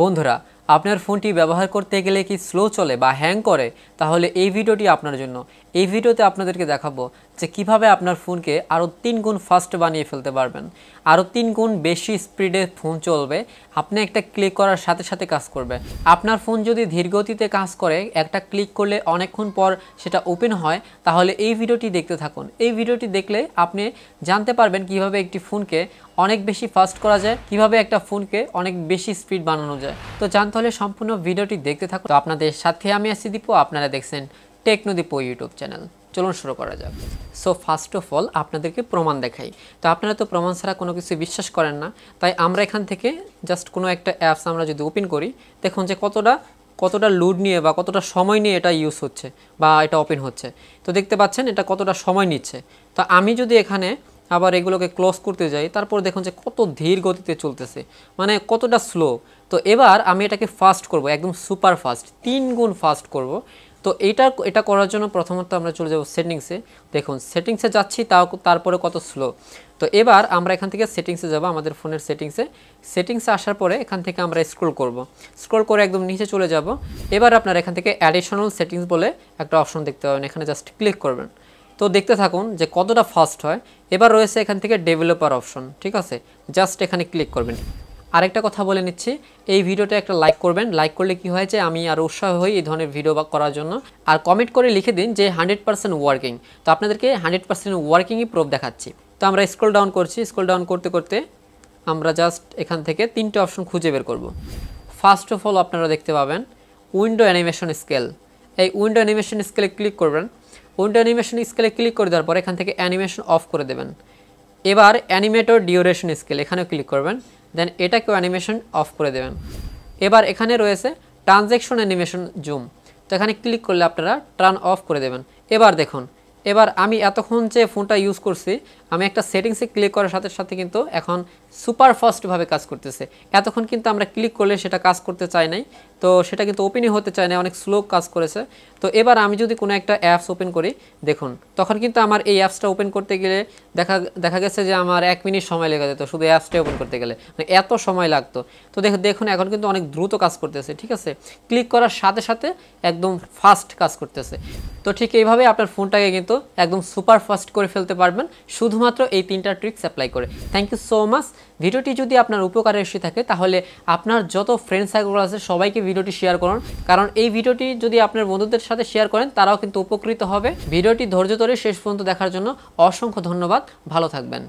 বন্ধুরা আপনার ফোনটি ব্যবহার করতে গেলে কি স্লো চলে বা হ্যাং করে তাহলে এই ভিডিওটি আপনার জন্য এই ভিডিওতে আপনাদেরকে দেখাবো যে কিভাবে আপনার ফোনকে আরও তিন গুণ ফাস্ট বানিয়ে ফেলতে পারবেন আরও তিন গুণ বেশি স্পিডে ফোন চলবে আপনি একটা ক্লিক করার সাথে সাথে কাজ করবে আপনার ফোন যদি ধীরগতিতে কাজ করে একটা ক্লিক করলে অনেকক্ষণ পর সেটা ওপেন হয় তাহলে এই ভিডিওটি দেখতে থাকুন এই ভিডিওটি দেখলে আপনি জানতে পারবেন কিভাবে একটি ফোনকে অনেক বেশি ফাস্ট করা যায় কিভাবে একটা ফোনকে অনেক বেশি স্পিড বানানো যায় তো জানতে তাহলে সম্পূর্ণ ভিডিওটি দেখতে থাকুন তো আপনাদের সাথে আমি আসি দীপু আপনারা দেখছেন টেকনোদীপু ইউটিউব চ্যানেল চলুন শুরু করা যাক সো ফার্স্ট অফ অল আপনাদেরকে প্রমাণ দেখাই তো আপনারা তো প্রমাণ ছাড়া কোনো কিছু বিশ্বাস করেন না তাই আমরা এখান থেকে জাস্ট কোনো একটা অ্যাপস আমরা যদি ওপেন করি দেখুন যে কতটা কতটা লুড নিয়ে বা কতটা সময় নিয়ে এটা ইউজ হচ্ছে বা এটা ওপেন হচ্ছে তো দেখতে পাচ্ছেন এটা কতটা সময় নিচ্ছে তো আমি যদি এখানে আবার এগুলোকে ক্লোজ করতে যাই তারপর দেখুন যে কত ধীর গতিতে চলতেছে মানে কতটা স্লো তো এবার আমি এটাকে ফাস্ট করব একদম সুপার ফাস্ট তিন গুণ ফাস্ট করব তো এটা এটা করার জন্য প্রথমত আমরা চলে যাব সেটিংসে দেখুন সেটিংসে যাচ্ছি তাও তারপরে কত স্লো তো এবার আমরা এখান থেকে সেটিংসে যাব আমাদের ফোনের সেটিংসে সেটিংসে আসার পরে এখান থেকে আমরা স্ক্রোল করব স্ক্রোল করে একদম নিচে চলে যাব এবার আপনার এখান থেকে অ্যাডিশনাল সেটিংস বলে একটা অপশন দেখতে পাবেন এখানে জাস্ট ক্লিক করবেন তো দেখতে থাকুন যে কতটা ফাস্ট হয় এবার রয়েছে এখান থেকে ডেভেলপার অপশন ঠিক আছে জাস্ট এখানে ক্লিক করবেন আরেকটা কথা বলে নিচ্ছি এই ভিডিওটা একটা লাইক করবেন লাইক করলে কি হয় যে আমি আর উৎসাহ হই এই ধরনের ভিডিও করার জন্য আর কমেন্ট করে লিখে দিন যে হান্ড্রেড পার্সেন্ট ওয়ার্কিং তো আপনাদেরকে হান্ড্রেড পার্সেন্ট ওয়ার্কিংই প্রুফ দেখাচ্ছি তো আমরা স্ক্রল ডাউন করছি স্ক্রল ডাউন করতে করতে আমরা জাস্ট এখান থেকে তিনটে অপশন খুঁজে বের করব ফার্স্ট অফ অল আপনারা দেখতে পাবেন উইন্ডো অ্যানিমেশন স্কেল এই উইন্ডো অ্যানিমেশন স্কেলে ক্লিক করবেন উন্ড অ্যানিমেশন স্কেলে ক্লিক করে দেওয়ার পর এখান থেকে অ্যানিমেশন অফ করে দেবেন এবার অ্যানিমেটর ডিউরেশন স্কেল এখানেও ক্লিক করবেন দেন এটাকেও অ্যানিমেশন অফ করে দেবেন এবার এখানে রয়েছে ট্রানজ্যাকশন অ্যানিমেশন জুম তো এখানে ক্লিক করলে আপনারা টার্ন অফ করে দেবেন এবার দেখুন এবার আমি এতক্ষণ যে ফোনটা ইউজ করছি আমি একটা সেটিংসে ক্লিক করার সাথে সাথে কিন্তু এখন সুপার ফাস্টভাবে কাজ করতেছে এতক্ষণ কিন্তু আমরা ক্লিক করলে সেটা কাজ করতে চাই নাই তো সেটা কিন্তু ওপেনই হতে চায় না অনেক স্লো কাজ করেছে তো এবার আমি যদি কোনো একটা অ্যাপস ওপেন করি দেখুন তখন কিন্তু আমার এই অ্যাপসটা ওপেন করতে গেলে দেখা দেখা গেছে যে আমার এক মিনিট সময় লেগে যেত শুধু অ্যাপসটাই ওপেন করতে গেলে মানে এত সময় লাগতো তো দেখ দেখুন এখন কিন্তু অনেক দ্রুত কাজ করতেছে ঠিক আছে ক্লিক করার সাথে সাথে একদম ফাস্ট কাজ করতেছে তো ঠিক এইভাবে আপনার ফোনটাকে কিন্তু একদম সুপার ফাস্ট করে ফেলতে পারবেন শুধু শুধুমাত্র এই তিনটা ট্রিক্স অ্যাপ্লাই করে থ্যাংক ইউ সো মাচ ভিডিওটি যদি আপনার উপকারে এসে থাকে তাহলে আপনার যত ফ্রেন্ড সার্কেল আছে সবাইকে ভিডিওটি শেয়ার করুন কারণ এই ভিডিওটি যদি আপনার বন্ধুদের সাথে শেয়ার করেন তারাও কিন্তু উপকৃত হবে ভিডিওটি ধৈর্য ধরে শেষ পর্যন্ত দেখার জন্য অসংখ্য ধন্যবাদ ভালো থাকবেন